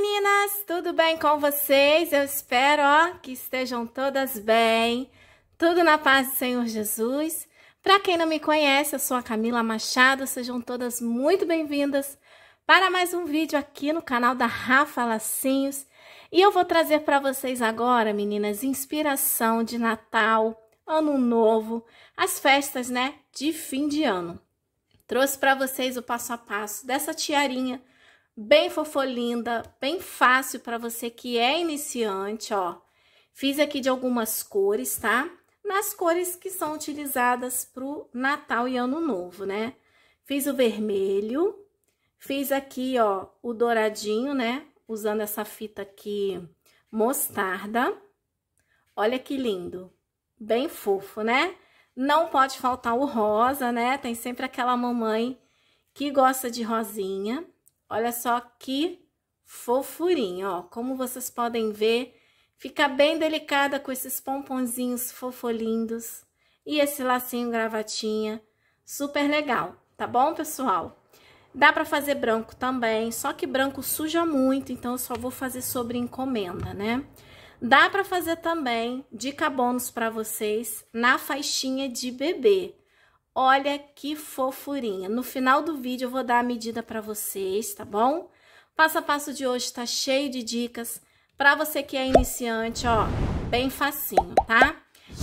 meninas! Tudo bem com vocês? Eu espero ó, que estejam todas bem, tudo na paz do Senhor Jesus. Para quem não me conhece, eu sou a Camila Machado, sejam todas muito bem-vindas para mais um vídeo aqui no canal da Rafa Lacinhos. E eu vou trazer para vocês agora, meninas, inspiração de Natal, Ano Novo, as festas né, de fim de ano. Trouxe para vocês o passo a passo dessa tiarinha bem fofolinda, bem fácil para você que é iniciante, ó. Fiz aqui de algumas cores, tá? Nas cores que são utilizadas pro Natal e Ano Novo, né? Fiz o vermelho, fiz aqui, ó, o douradinho, né? Usando essa fita aqui mostarda. Olha que lindo, bem fofo, né? Não pode faltar o rosa, né? Tem sempre aquela mamãe que gosta de rosinha. Olha só que fofurinho, ó. Como vocês podem ver, fica bem delicada com esses pomponzinhos fofolindos e esse lacinho gravatinha. Super legal, tá bom, pessoal? Dá pra fazer branco também, só que branco suja muito, então eu só vou fazer sobre encomenda, né? Dá pra fazer também, dica bônus pra vocês, na faixinha de bebê. Olha que fofurinha. No final do vídeo eu vou dar a medida para vocês, tá bom? Passo a passo de hoje tá cheio de dicas para você que é iniciante, ó, bem facinho, tá?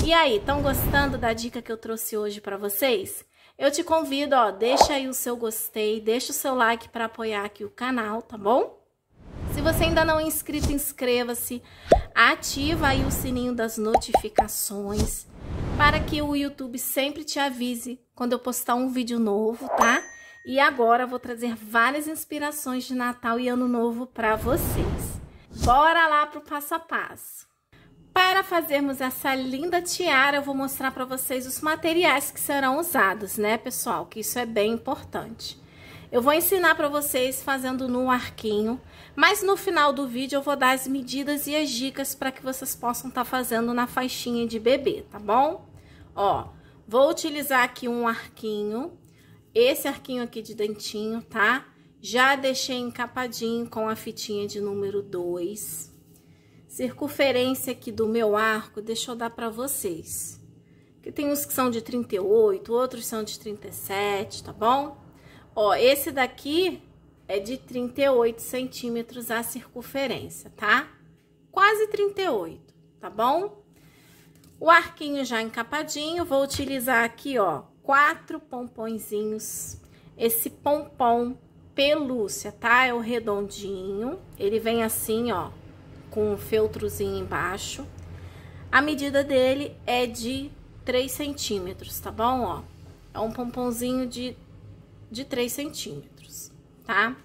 E aí, estão gostando da dica que eu trouxe hoje para vocês? Eu te convido, ó, deixa aí o seu gostei, deixa o seu like para apoiar aqui o canal, tá bom? Se você ainda não é inscrito, inscreva-se, ativa aí o sininho das notificações para que o YouTube sempre te avise quando eu postar um vídeo novo, tá? E agora vou trazer várias inspirações de Natal e Ano Novo para vocês. Bora lá pro passo a passo. Para fazermos essa linda tiara, eu vou mostrar para vocês os materiais que serão usados, né, pessoal? Que isso é bem importante. Eu vou ensinar para vocês fazendo no arquinho, mas no final do vídeo eu vou dar as medidas e as dicas para que vocês possam estar tá fazendo na faixinha de bebê, tá bom? Ó, vou utilizar aqui um arquinho, esse arquinho aqui de dentinho, tá? Já deixei encapadinho com a fitinha de número 2. Circunferência aqui do meu arco, deixa eu dar para vocês. Que tem uns que são de 38, outros são de 37, tá bom? Ó, esse daqui é de 38 centímetros a circunferência, tá? Quase 38, tá bom? O arquinho já encapadinho, vou utilizar aqui, ó, quatro pompõezinhos. Esse pompom pelúcia, tá? É o redondinho, ele vem assim, ó, com um feltrozinho embaixo. A medida dele é de 3 centímetros, tá bom? Ó, é um pomponzinho de, de 3 centímetros tá?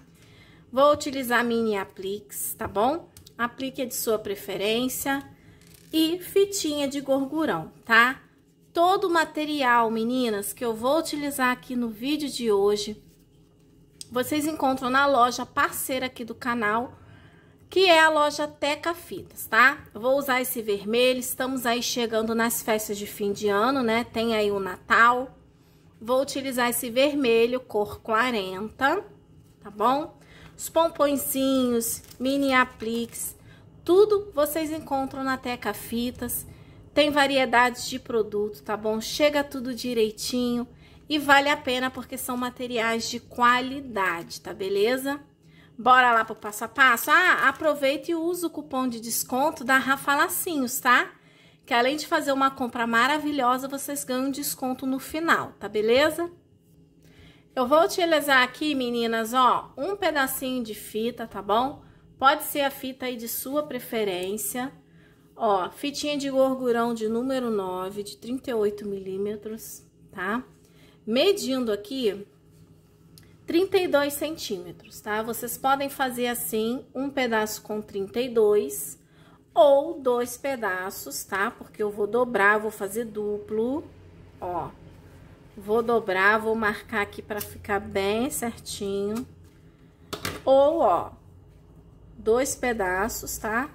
Vou utilizar mini apliques, tá bom? Aplique é de sua preferência e fitinha de gorgurão, tá? Todo o material, meninas, que eu vou utilizar aqui no vídeo de hoje, vocês encontram na loja parceira aqui do canal, que é a loja Teca Fitas, tá? Eu vou usar esse vermelho, estamos aí chegando nas festas de fim de ano, né? Tem aí o Natal. Vou utilizar esse vermelho, cor 40, tá bom? Os pomponzinhos, mini apliques, tudo vocês encontram na Teca Fitas. Tem variedades de produto, tá bom? Chega tudo direitinho e vale a pena porque são materiais de qualidade, tá beleza? Bora lá pro passo a passo? Ah, aproveita e usa o cupom de desconto da Rafa Lacinhos, tá? Que além de fazer uma compra maravilhosa, vocês ganham desconto no final, tá beleza? Eu vou utilizar aqui, meninas, ó, um pedacinho de fita, tá bom? Pode ser a fita aí de sua preferência. Ó, fitinha de gorgurão de número 9, de 38 milímetros, tá? Medindo aqui 32 centímetros, tá? Vocês podem fazer assim, um pedaço com 32 ou dois pedaços, tá? Porque eu vou dobrar, vou fazer duplo, ó. Vou dobrar, vou marcar aqui pra ficar bem certinho. Ou, ó, dois pedaços, tá?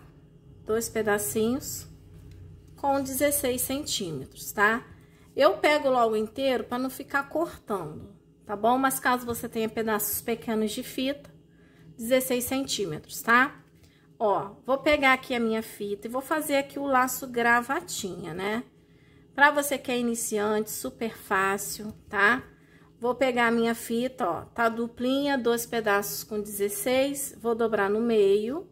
Dois pedacinhos com 16 centímetros, tá? Eu pego logo inteiro pra não ficar cortando, tá bom? Mas caso você tenha pedaços pequenos de fita, 16 centímetros, tá? Ó, vou pegar aqui a minha fita e vou fazer aqui o laço gravatinha, né? Para você que é iniciante, super fácil, tá? Vou pegar a minha fita, ó, tá duplinha, dois pedaços com 16, vou dobrar no meio,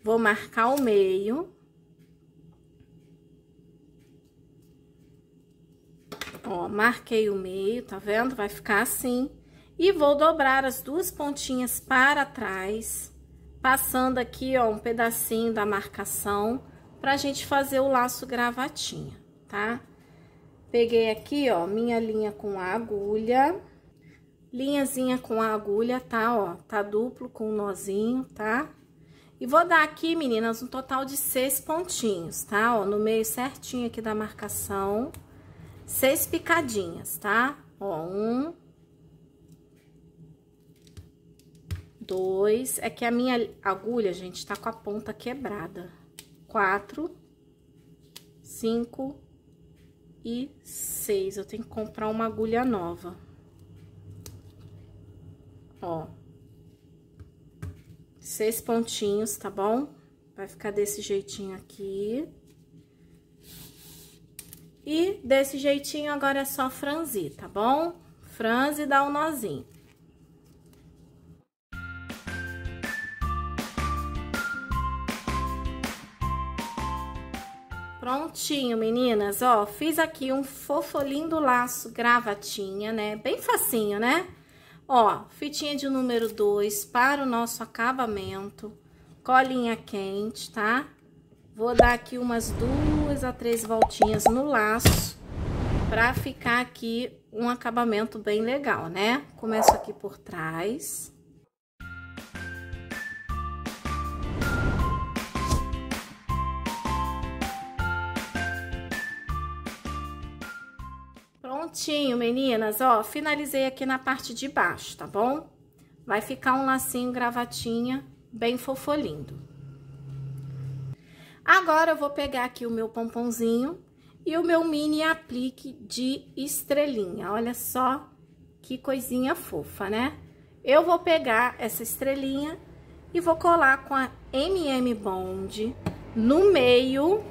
vou marcar o meio. Ó, marquei o meio, tá vendo? Vai ficar assim. E vou dobrar as duas pontinhas para trás, passando aqui, ó, um pedacinho da marcação, pra gente fazer o laço gravatinha tá? Peguei aqui, ó, minha linha com a agulha. Linhazinha com a agulha, tá, ó, tá duplo com um nozinho, tá? E vou dar aqui, meninas, um total de seis pontinhos, tá? Ó, no meio certinho aqui da marcação. Seis picadinhas, tá? Ó, um. Dois. É que a minha agulha, gente, tá com a ponta quebrada. Quatro. Cinco e seis. Eu tenho que comprar uma agulha nova. Ó. Seis pontinhos, tá bom? Vai ficar desse jeitinho aqui. E desse jeitinho agora é só franzir, tá bom? Franze e dá um nozinho. Prontinho, meninas, ó, fiz aqui um fofolinho do laço, gravatinha, né? Bem facinho, né? Ó, fitinha de número 2 para o nosso acabamento, colinha quente, tá? Vou dar aqui umas duas a três voltinhas no laço pra ficar aqui um acabamento bem legal, né? Começo aqui por trás. prontinho, meninas, ó, finalizei aqui na parte de baixo, tá bom? Vai ficar um lacinho gravatinha bem fofolindo. Agora, eu vou pegar aqui o meu pomponzinho e o meu mini aplique de estrelinha. Olha só que coisinha fofa, né? Eu vou pegar essa estrelinha e vou colar com a MM Bond no meio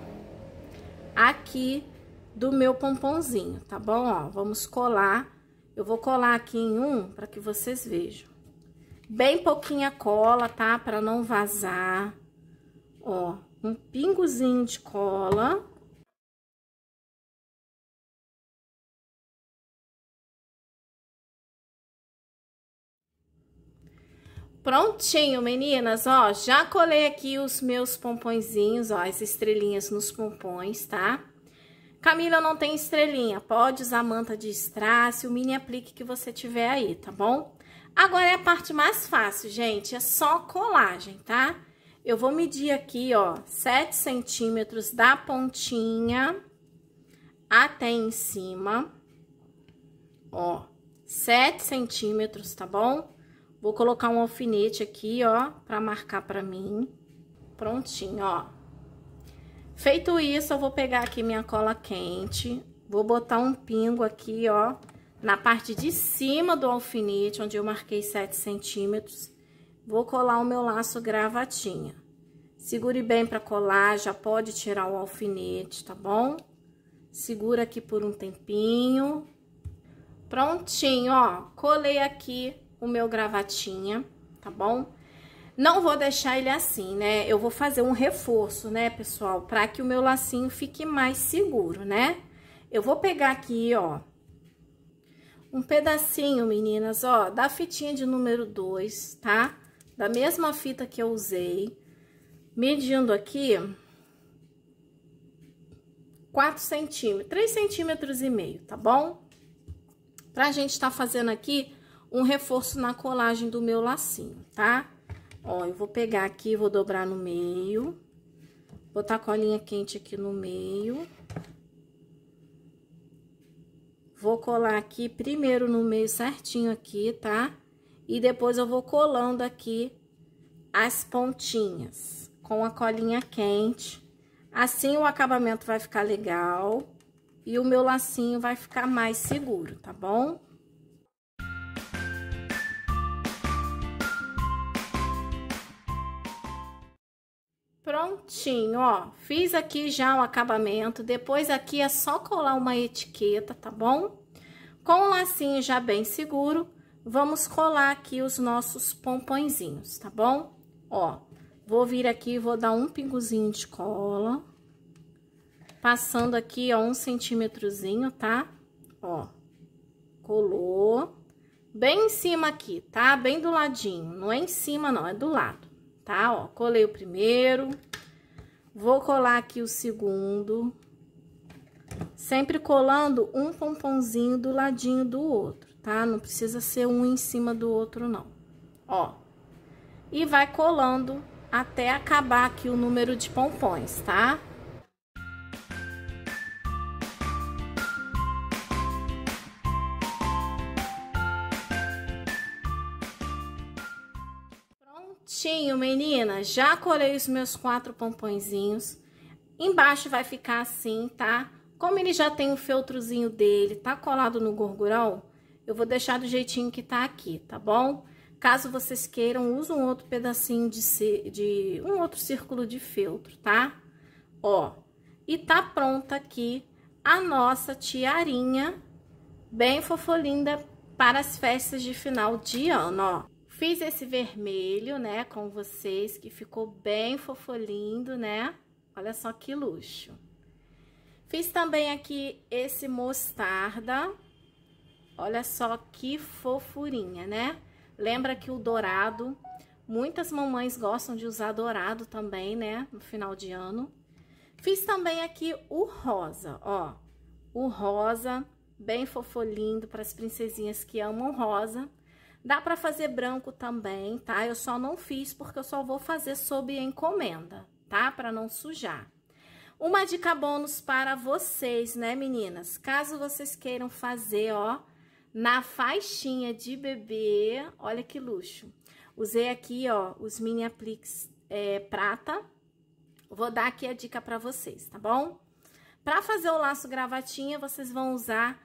aqui do meu pomponzinho, tá bom? Ó, vamos colar. Eu vou colar aqui em um para que vocês vejam. Bem pouquinha cola, tá? Para não vazar. Ó, um pingozinho de cola. Prontinho, meninas, ó, já colei aqui os meus pomponzinhos, ó, as estrelinhas nos pompons, tá? Camila não tem estrelinha, pode usar manta de estrace, o mini aplique que você tiver aí, tá bom? Agora é a parte mais fácil, gente, é só colagem, tá? Eu vou medir aqui, ó, 7 centímetros da pontinha até em cima, ó, 7 centímetros, tá bom? Vou colocar um alfinete aqui, ó, pra marcar pra mim. Prontinho, ó. Feito isso, eu vou pegar aqui minha cola quente, vou botar um pingo aqui, ó, na parte de cima do alfinete, onde eu marquei 7 centímetros. Vou colar o meu laço gravatinha. Segure bem para colar, já pode tirar o alfinete, tá bom? Segura aqui por um tempinho. Prontinho, ó, colei aqui o meu gravatinha, tá bom? Não vou deixar ele assim, né? Eu vou fazer um reforço, né, pessoal? Pra que o meu lacinho fique mais seguro, né? Eu vou pegar aqui, ó, um pedacinho, meninas, ó, da fitinha de número 2, tá? Da mesma fita que eu usei, medindo aqui 4 centímetros, 3 centímetros e meio, tá bom? Pra gente tá fazendo aqui um reforço na colagem do meu lacinho, tá? Ó, eu vou pegar aqui, vou dobrar no meio. Botar a colinha quente aqui no meio. Vou colar aqui primeiro no meio certinho aqui, tá? E depois eu vou colando aqui as pontinhas com a colinha quente. Assim o acabamento vai ficar legal e o meu lacinho vai ficar mais seguro, tá bom? prontinho, ó. Fiz aqui já o acabamento, depois aqui é só colar uma etiqueta, tá bom? Com o lacinho já bem seguro, vamos colar aqui os nossos pompõezinhos, tá bom? Ó, vou vir aqui e vou dar um pingozinho de cola, passando aqui, ó, um centímetrozinho, tá? Ó, colou, bem em cima aqui, tá? Bem do ladinho, não é em cima não, é do lado tá? Ó, colei o primeiro, Vou colar aqui o segundo. Sempre colando um pomponzinho do ladinho do outro, tá? Não precisa ser um em cima do outro, não. Ó. E vai colando até acabar aqui o número de pompons, tá? Prontinho, menina, já colei os meus quatro pompõezinhos. Embaixo vai ficar assim, tá? Como ele já tem o feltrozinho dele, tá colado no gorgurão, eu vou deixar do jeitinho que tá aqui, tá bom? Caso vocês queiram, usa um outro pedacinho de, de um outro círculo de feltro, tá? Ó, e tá pronta aqui a nossa tiarinha, bem fofolinda, para as festas de final de ano, ó. Fiz esse vermelho, né, com vocês, que ficou bem fofolindo, né? Olha só que luxo. Fiz também aqui esse mostarda. Olha só que fofurinha, né? Lembra que o dourado, muitas mamães gostam de usar dourado também, né? No final de ano. Fiz também aqui o rosa, ó. O rosa, bem fofolindo para as princesinhas que amam rosa. Dá para fazer branco também, tá? Eu só não fiz porque eu só vou fazer sob encomenda, tá? Para não sujar. Uma dica bônus para vocês, né, meninas? Caso vocês queiram fazer, ó, na faixinha de bebê, olha que luxo. Usei aqui, ó, os mini apliques é, prata. Vou dar aqui a dica para vocês, tá bom? Para fazer o laço gravatinha, vocês vão usar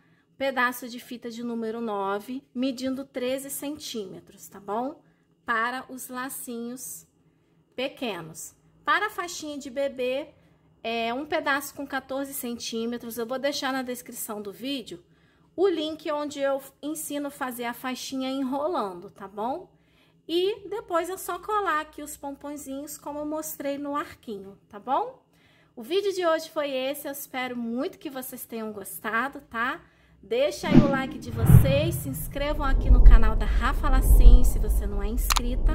pedaço de fita de número 9, medindo 13 centímetros, tá bom? Para os lacinhos pequenos. Para a faixinha de bebê, é um pedaço com 14 centímetros, eu vou deixar na descrição do vídeo o link onde eu ensino a fazer a faixinha enrolando, tá bom? E depois é só colar aqui os pomponzinhos como eu mostrei no arquinho, tá bom? O vídeo de hoje foi esse, eu espero muito que vocês tenham gostado, tá? Deixa aí o like de vocês, se inscrevam aqui no canal da Rafa Lacim, se você não é inscrita.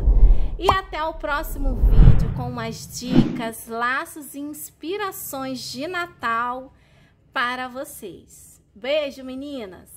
E até o próximo vídeo com umas dicas, laços e inspirações de Natal para vocês. Beijo, meninas!